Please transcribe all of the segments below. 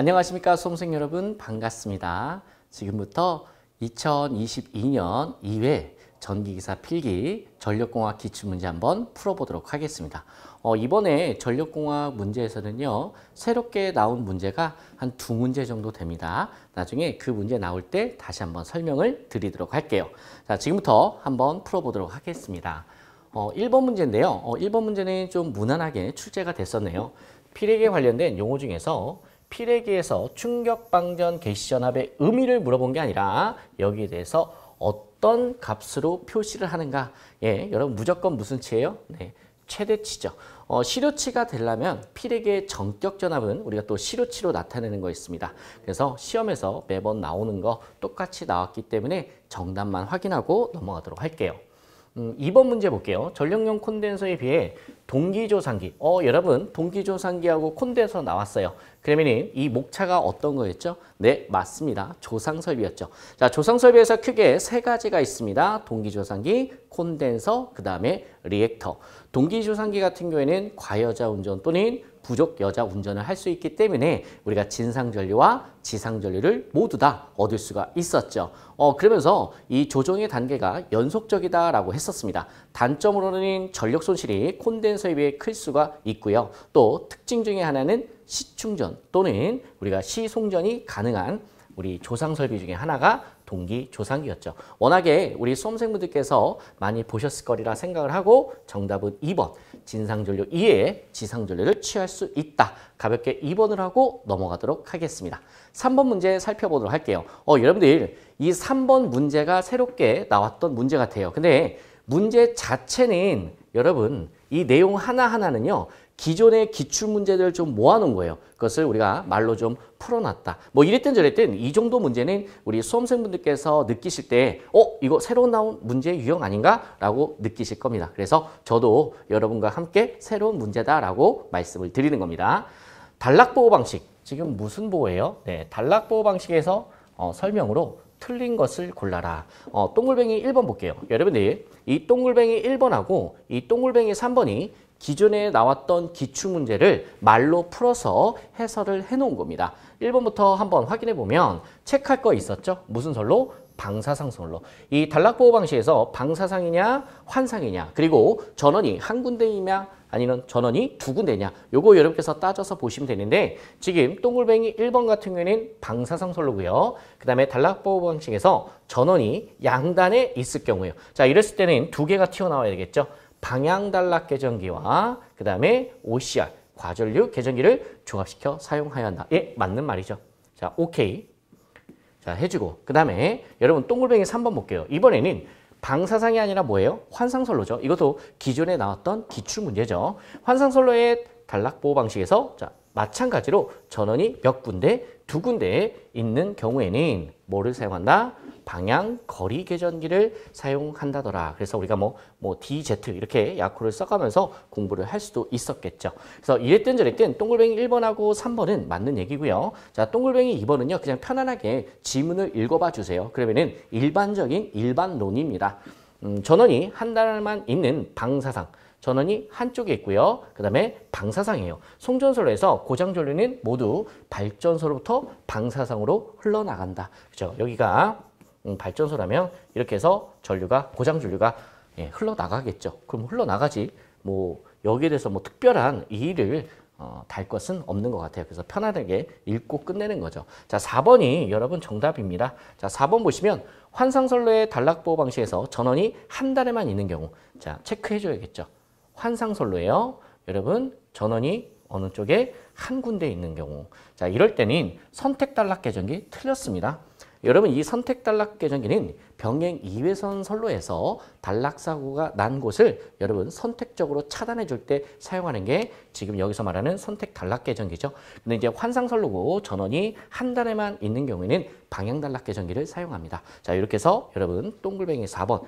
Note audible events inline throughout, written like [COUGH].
안녕하십니까 수험생 여러분 반갑습니다. 지금부터 2022년 2회 전기기사 필기 전력공학 기출문제 한번 풀어보도록 하겠습니다. 어, 이번에 전력공학 문제에서는요. 새롭게 나온 문제가 한 두 문제 정도 됩니다. 나중에 그 문제 나올 때 다시 한번 설명을 드리도록 할게요. 자, 지금부터 한번 풀어보도록 하겠습니다. 어, 1번 문제인데요. 어, 1번 문제는 좀 무난하게 출제가 됐었네요. 필에게 관련된 용어 중에서 피레기에서 충격방전 개시전압의 의미를 물어본 게 아니라 여기에 대해서 어떤 값으로 표시를 하는가 예, 여러분 무조건 무슨 치예요? 네, 최대치죠. 어, 시료치가 되려면 필액의 전격 전압은 우리가 또 시료치로 나타내는 거 있습니다. 그래서 시험에서 매번 나오는 거 똑같이 나왔기 때문에 정답만 확인하고 넘어가도록 할게요. 음, 2번 문제 볼게요. 전력용 콘덴서에 비해 동기조산기. 어, 여러분 동기조산기하고 콘덴서 나왔어요. 그러면 이 목차가 어떤 거였죠? 네, 맞습니다. 조상설비였죠. 자, 조상설비에서 크게 세 가지가 있습니다. 동기조산기, 콘덴서, 그 다음에 리액터. 동기조산기 같은 경우에는 과여자 운전 또는 부족 여자 운전을 할 수 있기 때문에 우리가 진상전류와 지상전류를 모두 다 얻을 수가 있었죠. 어, 그러면서 이 조정의 단계가 연속적이다라고 했었습니다. 단점으로는 전력 손실이 콘덴서에 비해 클 수가 있고요. 또 특징 중에 하나는 시충전 또는 우리가 시송전이 가능한 우리 조상 설비 중에 하나가 동기 조상이었죠. 워낙에 우리 수험생분들께서 많이 보셨을 거리라 생각을 하고 정답은 2번 진상전류 이외에 지상전류를 취할 수 있다. 가볍게 2번을 하고 넘어가도록 하겠습니다. 3번 문제 살펴보도록 할게요. 어, 여러분들 이 3번 문제가 새롭게 나왔던 문제 같아요. 근데 문제 자체는 여러분 이 내용 하나하나는요. 기존의 기출 문제들을 좀 모아놓은 거예요. 그것을 우리가 말로 좀 풀어놨다. 뭐 이랬든 저랬든 이 정도 문제는 우리 수험생분들께서 느끼실 때 어? 이거 새로 운 나온 문제 유형 아닌가? 라고 느끼실 겁니다. 그래서 저도 여러분과 함께 새로운 문제다라고 말씀을 드리는 겁니다. 단락보호 방식. 지금 무슨 보호예요? 네, 단락보호 방식에서 어, 설명으로 틀린 것을 골라라. 어, 동글뱅이 1번 볼게요. 여러분들, 이 동글뱅이 1번하고 이 동글뱅이 3번이 기존에 나왔던 기출 문제를 말로 풀어서 해설을 해놓은 겁니다. 1번부터 한번 확인해 보면 체크할 거 있었죠? 무슨 설로? 방사상 설로. 이 단락보호 방식에서 방사상이냐 환상이냐 그리고 전원이 한 군데이냐 아니면 전원이 두 군데냐 요거 여러분께서 따져서 보시면 되는데 지금 동글뱅이 1번 같은 경우에는 방사상 선로고요. 그 다음에 단락보호 방식에서 전원이 양단에 있을 경우에요. 자 이랬을 때는 두 개가 튀어나와야 되겠죠. 방향단락 계정기와그 다음에 OCR, 과전류 계정기를종합시켜사용하였다 예, 맞는 말이죠. 자, 오케이. 자, 해주고 그 다음에 여러분 동글뱅이 3번 볼게요. 이번에는 방사상이 아니라 뭐예요? 환상선로죠. 이것도 기존에 나왔던 기출문제죠. 환상선로의 단락보호 방식에서 자 마찬가지로 전원이 몇 군데, 두 군데 있는 경우에는 뭐를 사용한다? 방향 거리 계전기를 사용한다더라. 그래서 우리가 뭐, 뭐 DZ 이렇게 약호를 써가면서 공부를 할 수도 있었겠죠. 그래서 이랬든 저랬든 동글뱅이 1번하고 3번은 맞는 얘기고요. 자, 동글뱅이 2번은요. 그냥 편안하게 지문을 읽어봐 주세요. 그러면은 일반적인 일반론입니다. 음, 전원이 한 달만 있는 방사상. 전원이 한쪽에 있고요. 그 다음에 방사상이에요. 송전설에서 고장전류는 모두 발전소로부터 방사상으로 흘러나간다. 그죠? 여기가 음, 발전소라면 이렇게 해서 전류가 고장전류가 예, 흘러나가겠죠. 그럼 흘러나가지 뭐 여기에 대해서 뭐 특별한 이의를 어, 달 것은 없는 것 같아요. 그래서 편안하게 읽고 끝내는 거죠. 자, 4번이 여러분 정답입니다. 자, 4번 보시면 환상선로의 단락보호 방식에서 전원이 한 달에만 있는 경우 자, 체크해 줘야겠죠. 환상설로예요. 여러분 전원이 어느 쪽에 한 군데 있는 경우 자 이럴 때는 선택 단락 계정이 틀렸습니다. 여러분 이 선택 단락 계정기는 병행 2회선 선로에서 단락 사고가 난 곳을 여러분 선택적으로 차단해 줄 때 사용하는 게 지금 여기서 말하는 선택 단락 계정기죠. 근데 이제 환상 선로고 전원이 한 단에만 있는 경우에는 방향 단락 계정기를 사용합니다. 자 이렇게 해서 여러분 동글뱅이 4번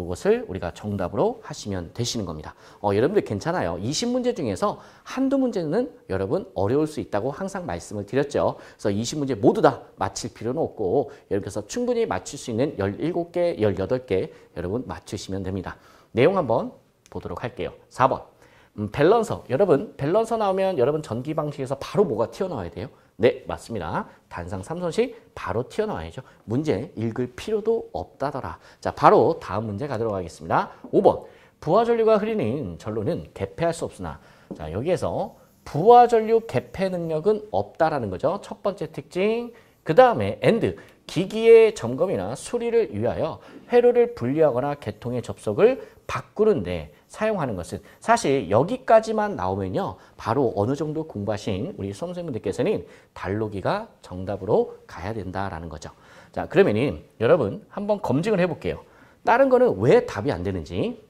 이것을 우리가 정답으로 하시면 되시는 겁니다. 어, 여러분들 괜찮아요. 20문제 중에서 한두 문제는 여러분 어려울 수 있다고 항상 말씀을 드렸죠. 그래서 20문제 모두 다 맞힐 필요는 없고 여러분께서 충분히 맞출 수 있는 17개, 18개 여러분 맞추시면 됩니다. 내용 한번 보도록 할게요. 4번. 음, 밸런서. 여러분 밸런서 나오면 여러분 전기 방식에서 바로 뭐가 튀어나와야 돼요? 네, 맞습니다. 단상 삼선시 바로 튀어나와야죠. 문제 읽을 필요도 없다더라. 자, 바로 다음 문제 가도록 하겠습니다. 5번. 부하 전류가 흐리는 전로는 개폐할 수 없으나 자, 여기에서 부하 전류 개폐 능력은 없다라는 거죠. 첫 번째 특징. 그 다음에 엔드. 기기의 점검이나 수리를 위하여 회로를 분리하거나 개통의 접속을 바꾸는데 사용하는 것은 사실 여기까지만 나오면요. 바로 어느 정도 공부하신 우리 수험생분들께서는 달로기가 정답으로 가야 된다라는 거죠. 자, 그러면은 여러분 한번 검증을 해볼게요. 다른 거는 왜 답이 안 되는지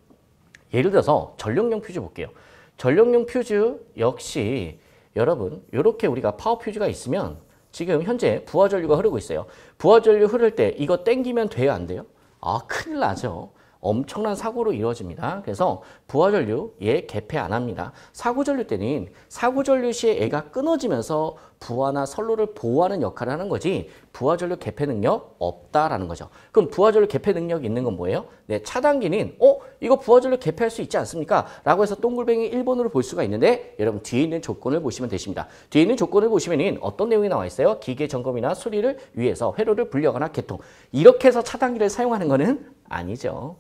예를 들어서 전력용 퓨즈 볼게요. 전력용 퓨즈 역시 여러분 이렇게 우리가 파워 퓨즈가 있으면 지금 현재 부하전류가 흐르고 있어요. 부하전류 흐를 때 이거 땡기면 돼요? 안 돼요? 아 큰일 나죠. 엄청난 사고로 이루어집니다. 그래서 부화전류 얘 예, 개폐 안 합니다. 사고전류 때는 사고전류 시에 애가 끊어지면서 부화나 선로를 보호하는 역할을 하는 거지 부화전류 개폐 능력 없다라는 거죠. 그럼 부화전류 개폐 능력이 있는 건 뭐예요? 네, 차단기는 어? 이거 부화전류 개폐할 수 있지 않습니까? 라고 해서 동글뱅이 1번으로 볼 수가 있는데 여러분 뒤에 있는 조건을 보시면 되십니다. 뒤에 있는 조건을 보시면 은 어떤 내용이 나와 있어요? 기계 점검이나 수리를 위해서 회로를 분리하거나 개통 이렇게 해서 차단기를 사용하는 거는 아니죠.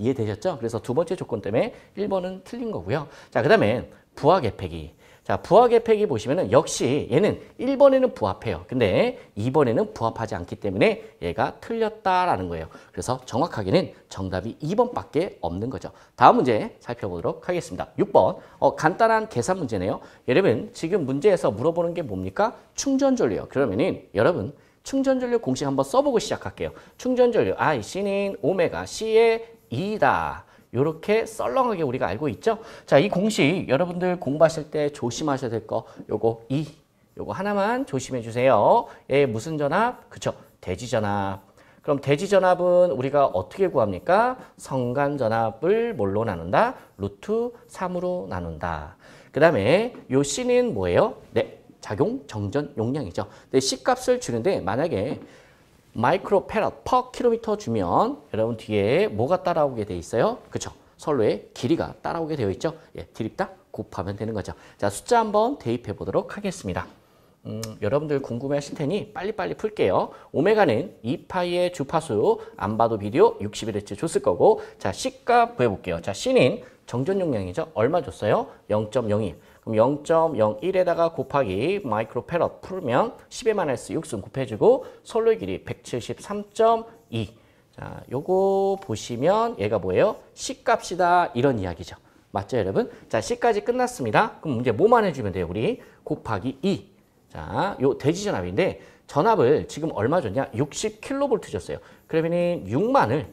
이해되셨죠? 그래서 두 번째 조건 때문에 1번은 틀린 거고요. 자, 그 다음에 부하 계팩이 자, 부하 계팩이 보시면은 역시 얘는 1번에는 부합해요. 근데 2번에는 부합하지 않기 때문에 얘가 틀렸다라는 거예요. 그래서 정확하게는 정답이 2번밖에 없는 거죠. 다음 문제 살펴보도록 하겠습니다. 6번. 어, 간단한 계산 문제네요. 여러분, 지금 문제에서 물어보는 게 뭡니까? 충전 전류요. 그러면은 여러분 충전전류 공식 한번 써보고 시작할게요. 충전전류, I, C는 오메가, C의 2이다. 이렇게 썰렁하게 우리가 알고 있죠? 자, 이 공식 여러분들 공부하실 때 조심하셔야 될거 요거 2, 요거 하나만 조심해 주세요. 예, 무슨 전압? 그쵸, 대지전압. 그럼 대지전압은 우리가 어떻게 구합니까? 성간전압을 뭘로 나눈다? 루트 3으로 나눈다. 그 다음에 요 C는 뭐예요? 네, 작용 정전 용량이죠. 근데 C값을 주는데 만약에 마이크로페럿 퍼 킬로미터 주면 여러분 뒤에 뭐가 따라오게 돼 있어요? 그죠 선로의 길이가 따라오게 되어 있죠? 예, 드립다 곱하면 되는 거죠. 자, 숫자 한번 대입해 보도록 하겠습니다. 음, 여러분들 궁금해 하실 테니 빨리빨리 풀게요. 오메가는 2파이의 주파수 안 봐도 비디오 61Hz 줬을 거고 자 C값 구해볼게요. 자 C는 정전 용량이죠. 얼마 줬어요? 0.02. 0.01에다가 곱하기 마이크로페럿 풀면 1 0에 마이너스 6승 곱해주고 솔로의 길이 173.2 자, 요거 보시면 얘가 뭐예요? C값이다 이런 이야기죠. 맞죠 여러분? 자 C까지 끝났습니다. 그럼 이제 뭐만 해주면 돼요? 우리 곱하기 2 자, 요 대지 전압인데 전압을 지금 얼마 줬냐? 60kV 줬어요. 그러면 6만을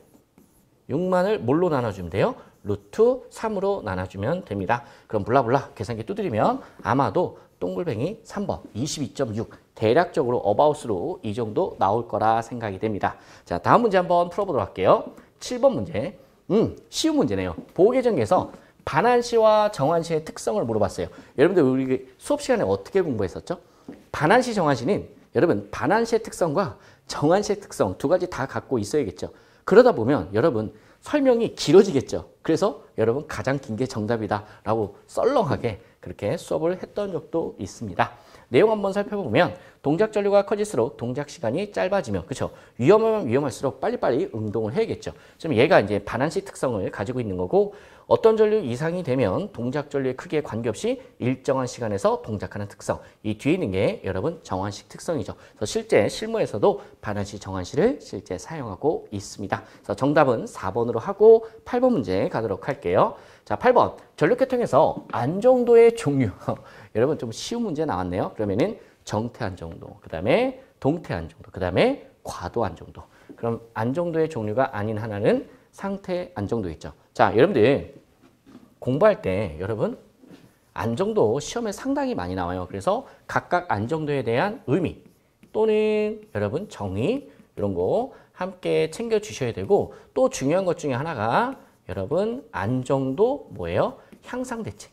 6만을 뭘로 나눠주면 돼요? 루트 3으로 나눠주면 됩니다. 그럼 블라블라 계산기 두드리면 아마도 똥글뱅이 3번 22.6 대략적으로 어바웃으로 이 정도 나올 거라 생각이 됩니다. 자 다음 문제 한번 풀어보도록 할게요. 7번 문제 음 쉬운 문제네요. 보호계정에서 반환 시와 정환 시의 특성을 물어봤어요. 여러분들 우리 그 수업 시간에 어떻게 공부했었죠? 반환 시, 정환 시는 여러분 반환 시의 특성과 정환 시의 특성 두 가지 다 갖고 있어야겠죠. 그러다 보면 여러분 설명이 길어지겠죠. 그래서 여러분 가장 긴 게 정답이다라고 썰렁하게 그렇게 수업을 했던 적도 있습니다. 내용 한번 살펴보면 동작 전류가 커질수록 동작 시간이 짧아지면 그렇죠. 위험하면 위험할수록 빨리빨리 운동을 해야겠죠. 지금 얘가 이제 반환식 특성을 가지고 있는 거고 어떤 전류 이상이 되면 동작 전류의 크기에 관계없이 일정한 시간에서 동작하는 특성. 이 뒤에 있는 게 여러분 정환식 특성이죠. 그래서 실제 실무에서도 반환시 정환식을 실제 사용하고 있습니다. 그래서 정답은 4번으로 하고 8번 문제 가도록 할게요. 자, 8번. 전력계통에서 안정도의 종류. [LAUGHS] 여러분 좀 쉬운 문제 나왔네요. 그러면은 정태 안정도, 그 다음에 동태 안정도, 그 다음에 과도 안정도. 그럼 안정도의 종류가 아닌 하나는 상태 안정도 있죠. 자, 여러분들 공부할 때 여러분 안정도 시험에 상당히 많이 나와요. 그래서 각각 안정도에 대한 의미 또는 여러분 정의 이런 거 함께 챙겨주셔야 되고 또 중요한 것 중에 하나가 여러분 안정도 뭐예요? 향상 대책.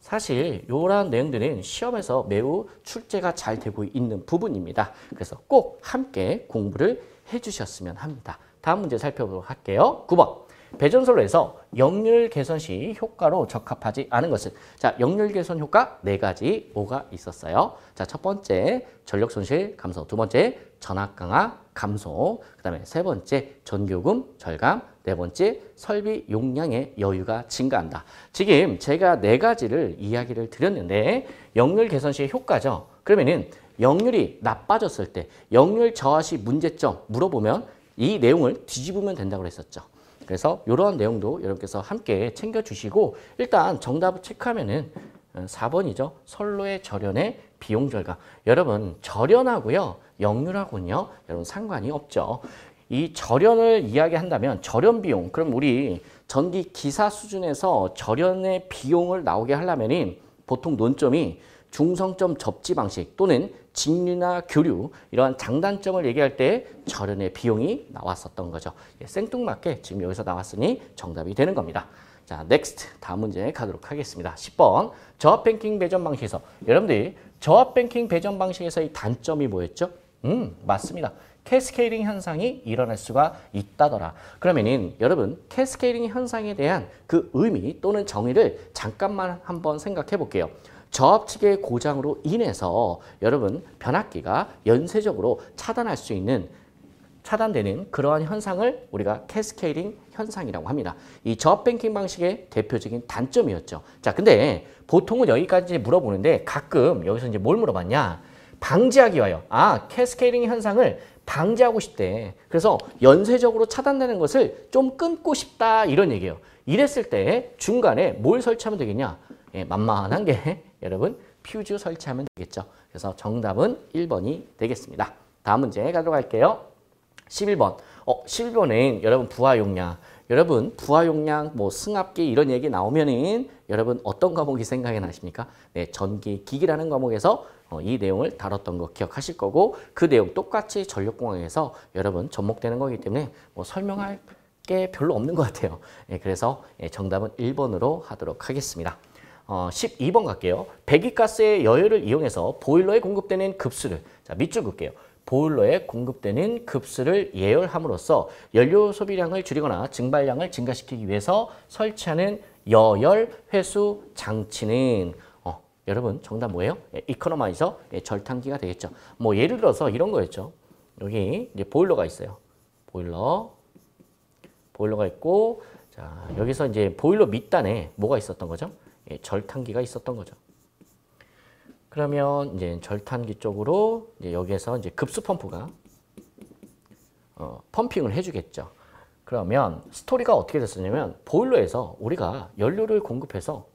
사실 이러한 내용들은 시험에서 매우 출제가 잘 되고 있는 부분입니다. 그래서 꼭 함께 공부를 해주셨으면 합니다. 다음 문제 살펴보도록 할게요. 9번. 배전설로에서 역률 개선 시 효과로 적합하지 않은 것은 자 역률 개선 효과 네 가지 뭐가 있었어요. 자 첫 번째 전력 손실 감소, 두 번째 전압 강화 감소, 그다음에 세 번째 전기요금 절감, 네 번째 설비 용량의 여유가 증가한다. 지금 제가 네 가지를 이야기를 드렸는데 역률 개선 시의 효과죠. 그러면은 역률이 나빠졌을 때 역률 저하 시 문제점 물어보면 이 내용을 뒤집으면 된다고 했었죠. 그래서 이러한 내용도 여러분께서 함께 챙겨주시고 일단 정답을 체크하면은 4번이죠. 어, 선로의 절연의 비용 절감. 여러분 절연하고요. 역률하고는요. 여러분 상관이 없죠. 이 절연을 이야기한다면 절연 비용. 그럼 우리 전기 기사 수준에서 절연의 비용을 나오게 하려면은 보통 논점이 중성점 접지 방식 또는 직류나 교류 이러한 장단점을 얘기할 때 절연의 비용이 나왔었던 거죠. 예, 생뚱맞게 지금 여기서 나왔으니 정답이 되는 겁니다. 자, 넥스트 다음 문제 가도록 하겠습니다. 10번 저압뱅킹 배전 방식에서 여러분들이 저압뱅킹 배전 방식에서의 단점이 뭐였죠? 음, 맞습니다. 캐스케이링 현상이 일어날 수가 있다더라. 그러면은 여러분 캐스케이링 현상에 대한 그 의미 또는 정의를 잠깐만 한번 생각해 볼게요. 저압측의 고장으로 인해서 여러분 변압기가 연쇄적으로 차단할 수 있는 차단되는 그러한 현상을 우리가 캐스케이링 현상이라고 합니다. 이 저압뱅킹 방식의 대표적인 단점이었죠. 자, 근데 보통은 여기까지 물어보는데 가끔 여기서 이제 뭘 물어봤냐? 방지하기 와요. 아, 캐스케이링 현상을 방지하고 싶대. 그래서 연쇄적으로 차단되는 것을 좀 끊고 싶다 이런 얘기예요. 이랬을 때 중간에 뭘 설치하면 되겠냐? 예, 만만한 게 여러분 퓨즈 설치하면 되겠죠. 그래서 정답은 1번이 되겠습니다. 다음 문제 가도록 할게요. 11번. 어, 11번엔 여러분 부하용량. 여러분 부하용량, 뭐 승합기 이런 얘기 나오면은 여러분 어떤 과목이 생각이 나십니까? 네, 전기, 기기라는 과목에서 어, 이 내용을 다뤘던 거 기억하실 거고 그 내용 똑같이 전력공학에서 여러분 접목되는 거기 때문에 뭐 설명할 게 별로 없는 것 같아요. 예, 그래서 예, 정답은 1번으로 하도록 하겠습니다. 12번 어, 갈게요. 배기가스의 여열을 이용해서 보일러에 공급되는 급수를 자, 밑줄 긋게요. 보일러에 공급되는 급수를 예열함으로써 연료 소비량을 줄이거나 증발량을 증가시키기 위해서 설치하는 여열 회수 장치는 어, 여러분 정답 뭐예요? 예, 이코노마이저 예, 절탄기가 되겠죠. 뭐 예를 들어서 이런 거였죠. 여기 이제 보일러가 있어요. 보일러 보일러가 있고 자 여기서 이제 보일러 밑단에 뭐가 있었던 거죠? 예, 절탄기가 있었던 거죠. 그러면 이제 절탄기 쪽으로 이제 여기에서 이제 급수 펌프가 어, 펌핑을 해주겠죠. 그러면 스토리가 어떻게 됐었냐면 보일러에서 우리가 연료를 공급해서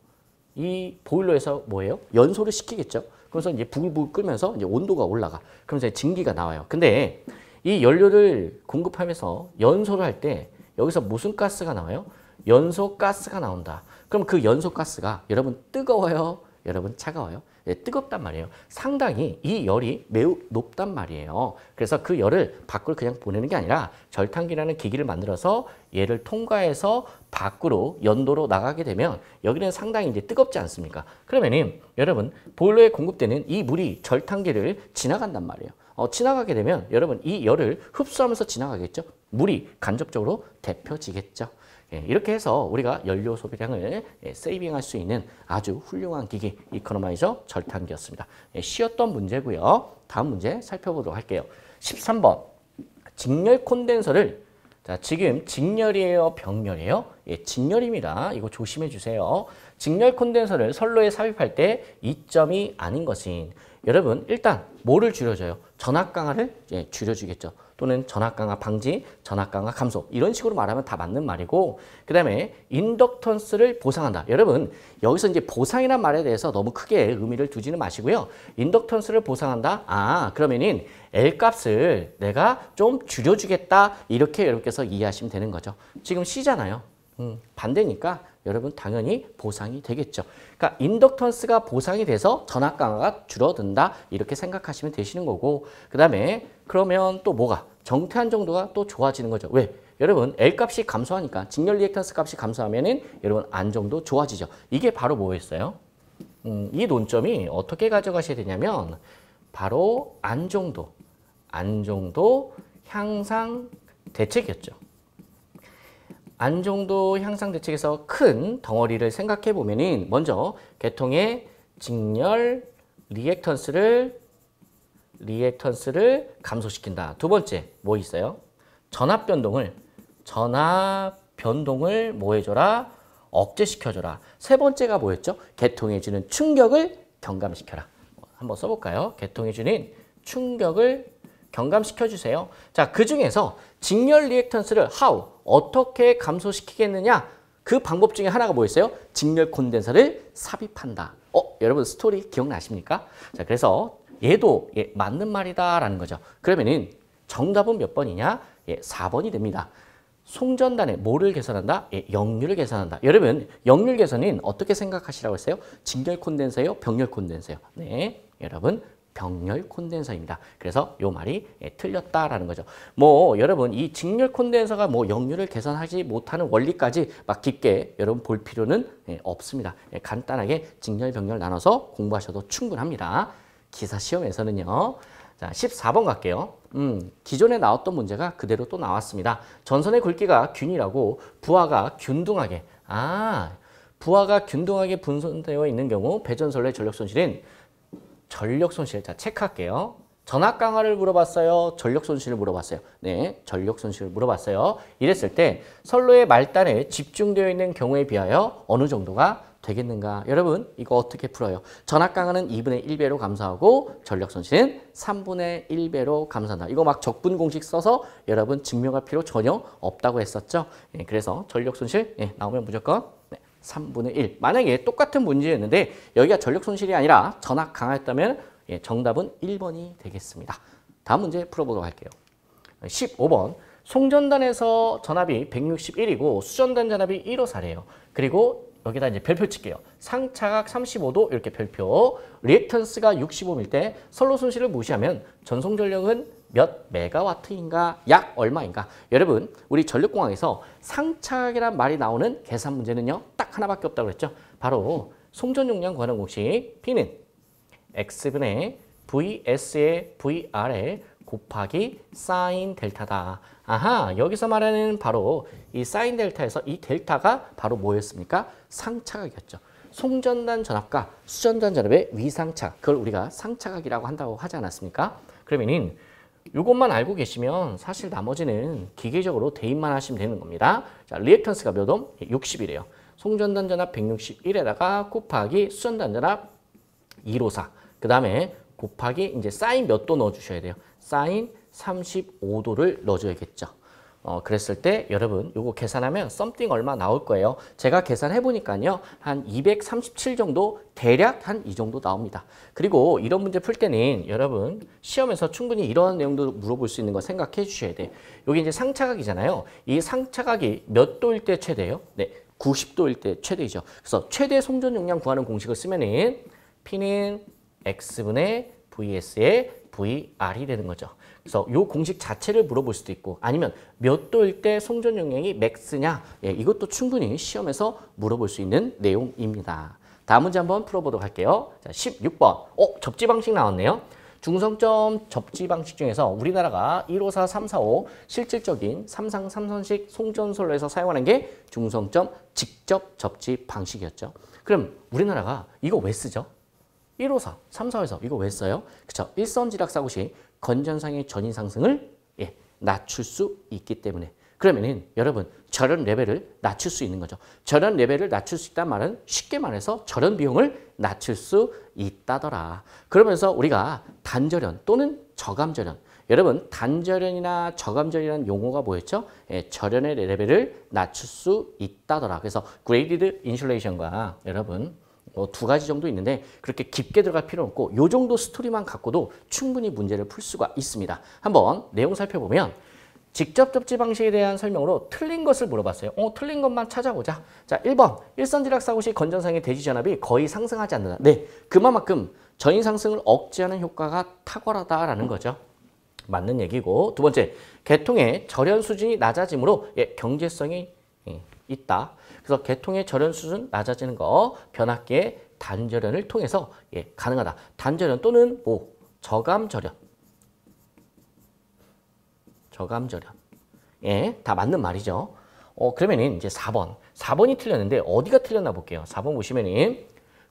이 보일러에서 뭐예요? 연소를 시키겠죠. 그래서 이제 부글부글 끓면서 이제 온도가 올라가. 그러면서 증기가 나와요. 근데 이 연료를 공급하면서 연소를 할 때 여기서 무슨 가스가 나와요? 연소 가스가 나온다. 그럼 그 연소 가스가 여러분 뜨거워요? 여러분 차가워요? 예, 뜨겁단 말이에요. 상당히 이 열이 매우 높단 말이에요. 그래서 그 열을 밖으로 그냥 보내는 게 아니라 절탄기라는 기기를 만들어서 얘를 통과해서 밖으로 연도로 나가게 되면 여기는 상당히 이제 뜨겁지 않습니까? 그러면은 여러분 보일러에 공급되는 이 물이 절탄기를 지나간단 말이에요. 어, 지나가게 되면 여러분 이 열을 흡수하면서 지나가겠죠? 물이 간접적으로 데펴지겠죠. 예, 이렇게 해서 우리가 연료 소비량을 예, 세이빙할 수 있는 아주 훌륭한 기기 이코노마이저 절탄기였습니다. 예, 쉬었던 문제고요. 다음 문제 살펴보도록 할게요. 13번 직렬 콘덴서를 자 지금 직렬이에요 병렬이에요? 예, 직렬입니다. 이거 조심해 주세요. 직렬 콘덴서를 선로에 삽입할 때 이점이 아닌 것인 여러분 일단 뭐를 줄여줘요? 전압 강화를 예, 줄여주겠죠. 또는 전압 강화 방지, 전압 강화 감소 이런 식으로 말하면 다 맞는 말이고 그 다음에 인덕턴스를 보상한다. 여러분 여기서 이제 보상이란 말에 대해서 너무 크게 의미를 두지는 마시고요. 인덕턴스를 보상한다. 아 그러면은 L값을 내가 좀 줄여주겠다 이렇게 여러분께서 이해하시면 되는 거죠. 지금 C잖아요. 음, 반대니까 여러분 당연히 보상이 되겠죠. 그러니까 인덕턴스가 보상이 돼서 전압 강화가 줄어든다 이렇게 생각하시면 되시는 거고 그 다음에 그러면 또 뭐가 정태한 정도가 또 좋아지는 거죠. 왜? 여러분 L값이 감소하니까 직렬 리액턴스 값이 감소하면 은 여러분 안정도 좋아지죠. 이게 바로 뭐였어요? 음, 이 논점이 어떻게 가져가셔야 되냐면 바로 안정도, 안정도 향상 대책이었죠. 안정도 향상 대책에서 큰 덩어리를 생각해 보면은 먼저 개통의 직렬 리액턴스를 리액턴스를 감소시킨다. 두 번째 뭐 있어요? 전압 변동을 전압 변동을 뭐 해줘라? 억제시켜줘라. 세 번째가 뭐였죠? 개통해주는 충격을 경감시켜라. 한번 써볼까요? 개통해주는 충격을 경감시켜주세요. 자, 그 중에서 직렬 리액턴스를 how, 어떻게 감소시키겠느냐? 그 방법 중에 하나가 뭐였어요? 직렬 콘덴서를 삽입한다. 어, 여러분 스토리 기억나십니까? 자, 그래서 얘도 예, 맞는 말이다라는 거죠. 그러면은 정답은 몇 번이냐? 예, 4번이 됩니다. 송전단의 뭐를 계산한다? 예, 역류를 계산한다. 여러분, 역률 계산은 어떻게 생각하시라고 했어요? 직렬 콘덴서요? 병렬 콘덴서요? 네, 여러분 병렬 콘덴서입니다. 그래서 요 말이 예, 틀렸다라는 거죠. 뭐 여러분 이 직렬 콘덴서가 뭐 역류를 개선하지 못하는 원리까지 막 깊게 여러분 볼 필요는 예, 없습니다. 예, 간단하게 직렬 병렬 나눠서 공부하셔도 충분합니다. 기사 시험에서는요. 자, 14번 갈게요. 음, 기존에 나왔던 문제가 그대로 또 나왔습니다. 전선의 굵기가 균일하고 부하가 균등하게 아 부하가 균등하게 분산되어 있는 경우 배전설로의 전력 손실은 전력 손실. 자, 체크할게요. 전압 강화를 물어봤어요. 전력 손실을 물어봤어요. 네, 전력 손실을 물어봤어요. 이랬을 때 선로의 말단에 집중되어 있는 경우에 비하여 어느 정도가 되겠는가? 여러분 이거 어떻게 풀어요? 전압 강화는 2분의 1배로 감소하고 전력 손실은 3분의 1배로 감소한다. 이거 막 적분 공식 써서 여러분 증명할 필요 전혀 없다고 했었죠. 네, 그래서 전력 손실 네, 나오면 무조건 네, 3분의 1. 만약에 똑같은 문제였는데 여기가 전력 손실이 아니라 전압 강화였다면 예, 정답은 1번이 되겠습니다. 다음 문제 풀어보도록 할게요. 15번. 송전단에서 전압이 161이고 수전단 전압이 1호사래요. 그리고 여기다 이제 별표 칠게요. 상차각 35도 이렇게 별표, 리액턴스가 6 5일때 선로 손실을 무시하면 전송전력은 몇 메가와트인가 약 얼마인가 여러분 우리 전력공학에서 상착이란 말이 나오는 계산 문제는요 딱 하나밖에 없다고 그랬죠 바로 송전 용량 관한 공식 P는 X분의 VS의 VR에 곱하기 사인 델타다. 아하 여기서 말하는 바로 이 사인 델타에서 이 델타가 바로 뭐였습니까? 상차각이었죠. 송전단 전압과 수전단 전압의 위상차 그걸 우리가 상차각이라고 한다고 하지 않았습니까? 그러면은 이것만 알고 계시면 사실 나머지는 기계적으로 대입만 하시면 되는 겁니다. 자, 리액턴스가 몇 옴? 60이래요. 예, 송전단 전압 161에다가 곱하기 수전단 전압 254. 그 다음에 곱하기 이제 사인 몇 도 넣어주셔야 돼요. 사인 35도를 넣어줘야겠죠. 어, 그랬을 때 여러분 이거 계산하면 썸띵 얼마 나올 거예요. 제가 계산해 보니까요. 한 237 정도 대략 한 이 정도 나옵니다. 그리고 이런 문제 풀 때는 여러분 시험에서 충분히 이런 내용도 물어볼 수 있는 거 생각해 주셔야 돼. 여기 이제 상차각이잖아요. 이 상차각이 몇 도일 때 최대예요? 네. 90도일 때 최대이죠. 그래서 최대 송전 용량 구하는 공식을 쓰면은 P는 X분의 VS의 VR이 되는 거죠. 그래서 요 공식 자체를 물어볼 수도 있고 아니면 몇 도일 때 송전 영향이 맥스냐 예, 이것도 충분히 시험에서 물어볼 수 있는 내용입니다. 다음 문제 한번 풀어보도록 할게요. 자, 16번. 어, 접지 방식 나왔네요. 중성점 접지 방식 중에서 우리나라가 154, 345 실질적인 삼상 삼선식 송전설로에서 사용하는 게 중성점 직접 접지 방식이었죠. 그럼 우리나라가 이거 왜 쓰죠? 154, 345에서 이거 왜 써요? 그쵸. 일선지락 사고 시 건전상의 전인 상승을 예, 낮출 수 있기 때문에 그러면은 여러분 저런 레벨을 낮출 수 있는 거죠. 저런 레벨을 낮출 수 있다는 말은 쉽게 말해서 저런 비용을 낮출 수 있다더라. 그러면서 우리가 단절연 또는 저감절연 여러분 단절연이나 저감절이라는 용어가 뭐였죠? 예, 절연의 레벨을 낮출 수 있다더라. 그래서 그레이디드 인슐레이션과 여러분 뭐두 어, 가지 정도 있는데 그렇게 깊게 들어갈 필요 는 없고 요 정도 스토리만 갖고도 충분히 문제를 풀 수가 있습니다. 한번 내용 살펴보면 직접 접지 방식에 대한 설명으로 틀린 것을 물어봤어요. 어, 틀린 것만 찾아보자. 자, 1번. 일선지락 사고 시 건전상의 대지 전압이 거의 상승하지 않는다. 네, 그만큼 전인 상승을 억제하는 효과가 탁월하다라는 거죠. 맞는 얘기고 두 번째, 개통의 절연 수준이 낮아지므로 예, 경제성이 예. 있다. 그래서 개통의 절연 수준 낮아지는 거 변압기의 단절연을 통해서 예, 가능하다. 단절연 또는 뭐 저감절연 저감절연 예, 다 맞는 말이죠. 어, 그러면은 이제 4번. 4번이 틀렸는데 어디가 틀렸나 볼게요. 4번 보시면은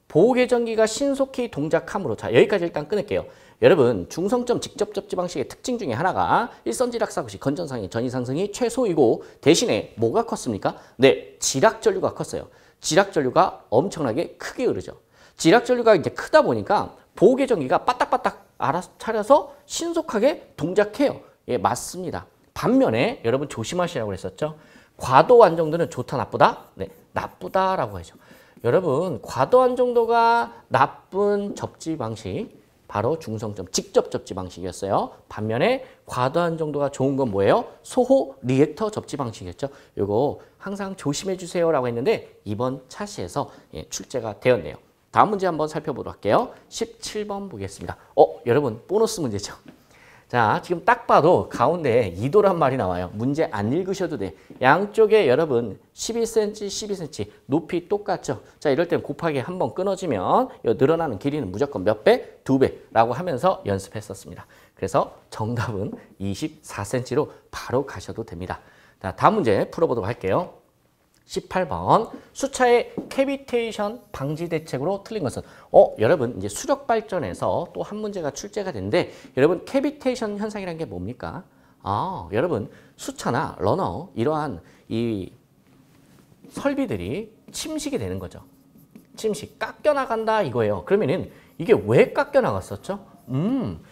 보호계정기가 신속히 동작함으로 자 여기까지 일단 끊을게요. 여러분 중성점 직접 접지 방식의 특징 중에 하나가 일선지락사고시 건전상의 전이상승이 최소이고 대신에 뭐가 컸습니까? 네, 지락전류가 컸어요. 지락전류가 엄청나게 크게 흐르죠. 지락전류가 이제 크다 보니까 보호계정기가 빠딱빠딱 알아차려서 신속하게 동작해요. 예, 맞습니다. 반면에 여러분 조심하시라고 그랬었죠. 과도 안정도는 좋다 나쁘다? 네, 나쁘다라고 하죠. 여러분 과도 안정도가 나쁜 접지 방식 바로 중성점 직접 접지 방식이었어요. 반면에 과도한 정도가 좋은 건 뭐예요? 소호 리액터 접지 방식이었죠. 이거 항상 조심해 주세요라고 했는데 이번 차시에서 예, 출제가 되었네요. 다음 문제 한번 살펴보도록 할게요. 17번 보겠습니다. 어, 여러분 보너스 문제죠. 자, 지금 딱 봐도 가운데에 2도란 말이 나와요. 문제 안 읽으셔도 돼. 양쪽에 여러분 1 2 c m 12cm 높이 똑같죠? 자, 이럴 땐 곱하기 한 번 끊어지면 늘어나는 길이는 무조건 몇 배? 두 배라고 하면서 연습했었습니다. 그래서 정답은 24cm로 바로 가셔도 됩니다. 자, 다음 문제 풀어보도록 할게요. 18번 수차의 캐비테이션 방지 대책으로 틀린 것은 어 여러분 이제 수력 발전에서 또 한 문제가 출제가 된데 여러분 캐비테이션 현상이란 게 뭡니까? 아 여러분 수차나 러너 이러한 이 설비들이 침식이 되는 거죠. 침식 깎여 나간다 이거예요. 그러면은 이게 왜 깎여 나갔었죠? 음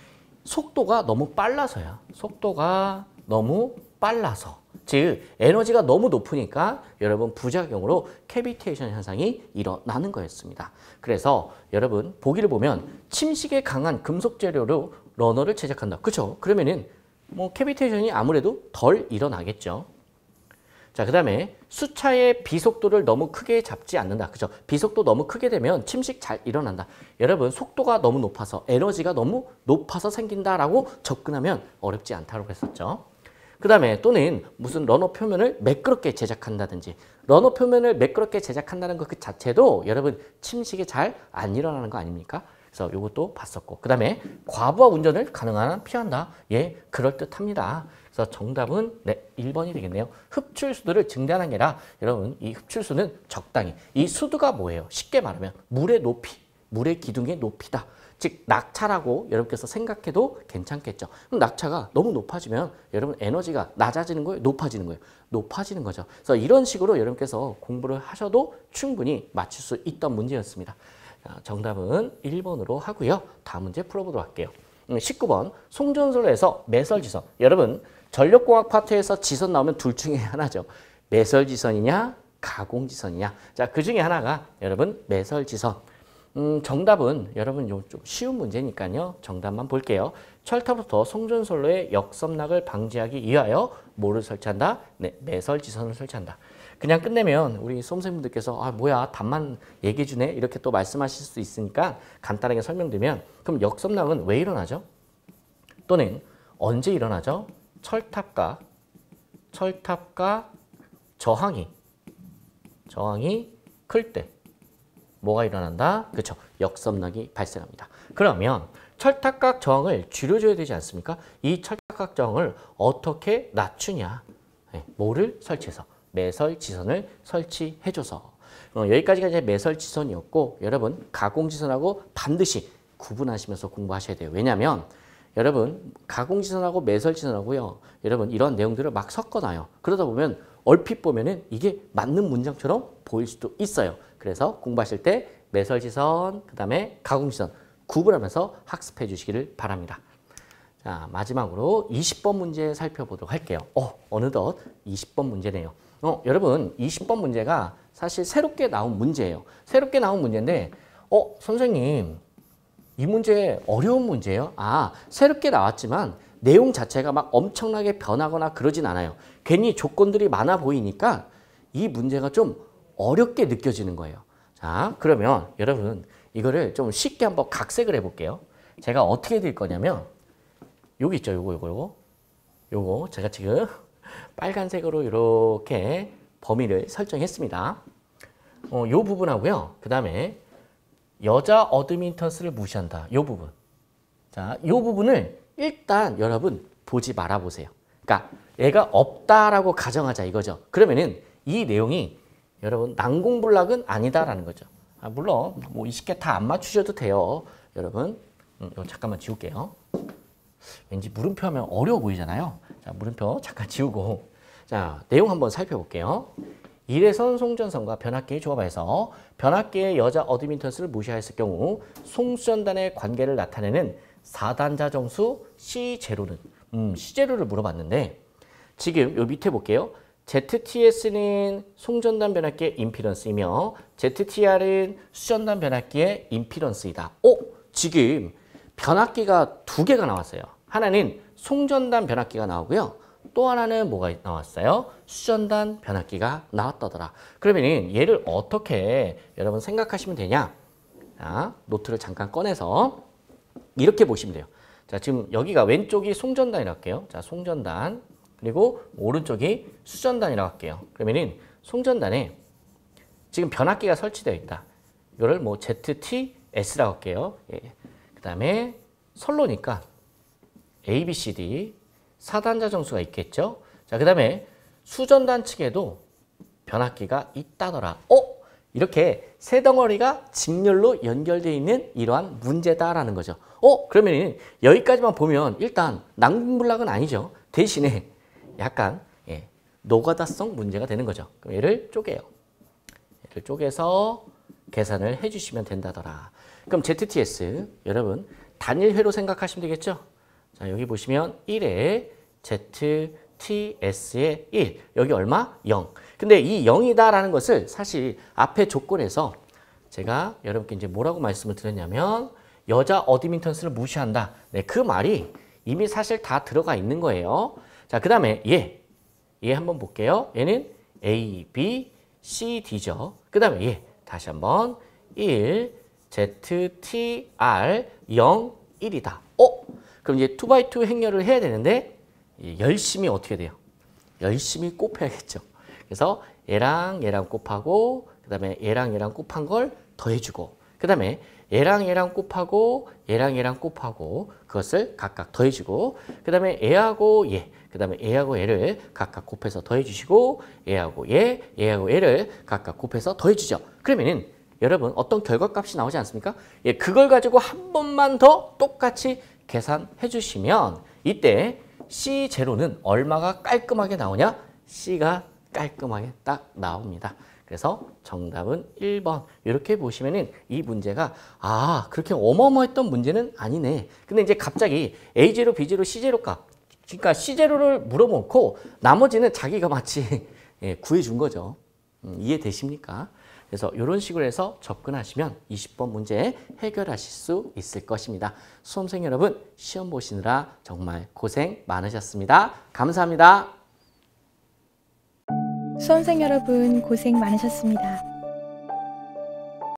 속도가 너무 빨라서야 속도가 너무 빨라서 즉 에너지가 너무 높으니까 여러분 부작용으로 캐비테이션 현상이 일어나는 거였습니다. 그래서 여러분 보기를 보면 침식에 강한 금속 재료로 러너를 제작한다. 그렇죠? 그러면은 뭐 캐비테이션이 아무래도 덜 일어나겠죠. 자, 그 다음에 수차의 비속도를 너무 크게 잡지 않는다. 그죠? 비속도 너무 크게 되면 침식 잘 일어난다. 여러분, 속도가 너무 높아서 에너지가 너무 높아서 생긴다라고 접근하면 어렵지 않다고 했었죠. 그 다음에 또는 무슨 러너 표면을 매끄럽게 제작한다든지 러너 표면을 매끄럽게 제작한다는 것 그 자체도 여러분 침식이 잘 안 일어나는 거 아닙니까? 그래서 이것도 봤었고 그 다음에 과부하 운전을 가능한 한 피한다. 예, 그럴듯합니다. 그래서 정답은 네, 1번이 되겠네요. 흡출수도를 증대하는 게 아니라 여러분 이 흡출수는 적당히 이수두가 뭐예요? 쉽게 말하면 물의 높이, 물의 기둥의 높이다. 즉 낙차라고 여러분께서 생각해도 괜찮겠죠. 그럼 낙차가 너무 높아지면 여러분 에너지가 낮아지는 거예요? 높아지는 거예요? 높아지는 거죠. 그래서 이런 식으로 여러분께서 공부를 하셔도 충분히 맞출 수 있던 문제였습니다. 정답은 1번으로 하고요. 다음 문제 풀어보도록 할게요. 19번 음, 송전설에서 매설지선 여러분 전력공학 파트에서 지선 나오면 둘 중에 하나죠. 매설지선이냐 가공지선이냐 자그 중에 하나가 여러분 매설지선 음, 정답은 여러분 요좀 쉬운 문제니까요. 정답만 볼게요. 철탑부터 송전솔로의 역섬락을 방지하기 위하여 뭐를 설치한다? 네, 매설지선을 설치한다. 그냥 끝내면 우리 수험생분들께서 아 뭐야 답만 얘기해 주네 이렇게 또 말씀하실 수 있으니까 간단하게 설명드리면 그럼 역섬락은 왜 일어나죠? 또는 언제 일어나죠? 철탑과 철탑과 저항이 저항이 클때 뭐가 일어난다? 그렇죠. 역삼락이 발생합니다. 그러면 철탁각 저항을 줄여줘야 되지 않습니까? 이철탁각 저항을 어떻게 낮추냐? 네, 뭐를 설치해서? 매설 지선을 설치해줘서. 어, 여기까지가 이제 매설 지선이었고 여러분 가공 지선하고 반드시 구분하시면서 공부하셔야 돼요. 왜냐하면 여러분 가공 지선하고 매설 지선하고요. 여러분 이런 내용들을 막 섞어놔요. 그러다 보면 얼핏 보면은 이게 맞는 문장처럼 보일 수도 있어요. 그래서 공부하실 때 매설 지선그 다음에 가공 지선 구분하면서 학습해 주시기를 바랍니다. 자, 마지막으로 20번 문제 살펴보도록 할게요. 어, 어느덧 20번 문제네요. 어, 여러분 20번 문제가 사실 새롭게 나온 문제예요. 새롭게 나온 문제인데 어, 선생님 이 문제 어려운 문제예요? 아, 새롭게 나왔지만 내용 자체가 막 엄청나게 변하거나 그러진 않아요. 괜히 조건들이 많아 보이니까 이 문제가 좀 어렵게 느껴지는 거예요. 자, 그러면 여러분 이거를 좀 쉽게 한번 각색을 해볼게요. 제가 어떻게 될 거냐면 여기 있죠. 요거 요거 요거 요거 제가 지금 [LAUGHS] 빨간색으로 이렇게 범위를 설정했습니다. 어, 요 부분하고요. 그 다음에 여자 어드민턴스를 무시한다. 요 부분. 자, 요 부분을 일단 여러분 보지 말아보세요. 그러니까 얘가 없다라고 가정하자 이거죠. 그러면은 이 내용이 여러분 난공불락은 아니다라는 거죠. 아, 물론 뭐 20개 다 안 맞추셔도 돼요. 여러분 음, 이거 잠깐만 지울게요. 왠지 물음표 하면 어려워 보이잖아요. 자, 물음표 잠깐 지우고 자 내용 한번 살펴볼게요. 이래선 송전선과 변압계의 조합에서 변압계의 여자 어드민턴스를 무시하였을 경우 송수전단의 관계를 나타내는 4단자 정수 C0는 음, C0를 물어봤는데 지금 요 밑에 볼게요. ZTS는 송전단 변압기의 임피런스이며 ZTR은 수전단 변압기의 임피런스이다 어? 지금 변압기가 두 개가 나왔어요. 하나는 송전단 변압기가 나오고요. 또 하나는 뭐가 나왔어요? 수전단 변압기가 나왔다더라. 그러면 얘를 어떻게 여러분 생각하시면 되냐? 자, 노트를 잠깐 꺼내서 이렇게 보시면 돼요. 자, 지금 여기가 왼쪽이 송전단이랄게요. 자, 송전단. 그리고 오른쪽이 수전단이라고 할게요. 그러면은 송전단에 지금 변압기가 설치되어 있다. 이거를 뭐 ZTS라고 할게요. 예. 그 다음에 선로니까 ABCD 4단자 정수가 있겠죠. 자, 그 다음에 수전단 측에도 변압기가 있다더라. 어? 이렇게 세 덩어리가 직렬로 연결되어 있는 이러한 문제다라는 거죠. 어? 그러면 여기까지만 보면 일단 낭분불락은 아니죠. 대신에 약간 예, 노가다성 문제가 되는 거죠. 그럼 얘를 쪼개요. 얘를 쪼개서 계산을 해주시면 된다더라. 그럼 ZTS 여러분 단일 회로 생각하시면 되겠죠. 자 여기 보시면 1에 ZTS의 1 여기 얼마? 0. 근데 이 0이다라는 것을 사실 앞에 조건에서 제가 여러분께 이제 뭐라고 말씀을 드렸냐면 여자 어드민턴스를 무시한다. 네, 그 말이 이미 사실 다 들어가 있는 거예요. 자, 그 다음에 얘. 예. 얘 예 한번 볼게요. 얘는 A, B, C, D죠. 그 다음에 얘. 예. 다시 한번 1, Z, T, R, 0, 1이다. 어? 그럼 이제 2x2 행렬을 해야 되는데 열심히 어떻게 돼요? 열심히 곱해야겠죠. 그래서 얘랑 얘랑 곱하고 그 다음에 얘랑 얘랑 곱한 걸 더해주고 그 다음에 얘랑 얘랑 곱하고 얘랑 얘랑 곱하고 그것을 각각 더해주고 그 다음에 얘하고 얘그 다음에 얘하고 얘를 각각 곱해서 더해주시고 얘하고 얘, 얘하고 얘를 각각 곱해서 더해주죠. 그러면은 여러분 어떤 결과값이 나오지 않습니까? 예, 그걸 가지고 한 번만 더 똑같이 계산해 주시면 이때 C0는 얼마가 깔끔하게 나오냐? C가 깔끔하게 딱 나옵니다. 그래서 정답은 1번 이렇게 보시면 은이 문제가 아 그렇게 어마어마했던 문제는 아니네. 근데 이제 갑자기 A0, B0, C0 값 그러니까 c 제로를물어놓고 나머지는 자기가 마치 예, 구해준 거죠. 음, 이해되십니까? 그래서 이런 식으로 해서 접근하시면 20번 문제 해결하실 수 있을 것입니다. 수험생 여러분 시험 보시느라 정말 고생 많으셨습니다. 감사합니다. 수험생 여러분 고생 많으셨습니다.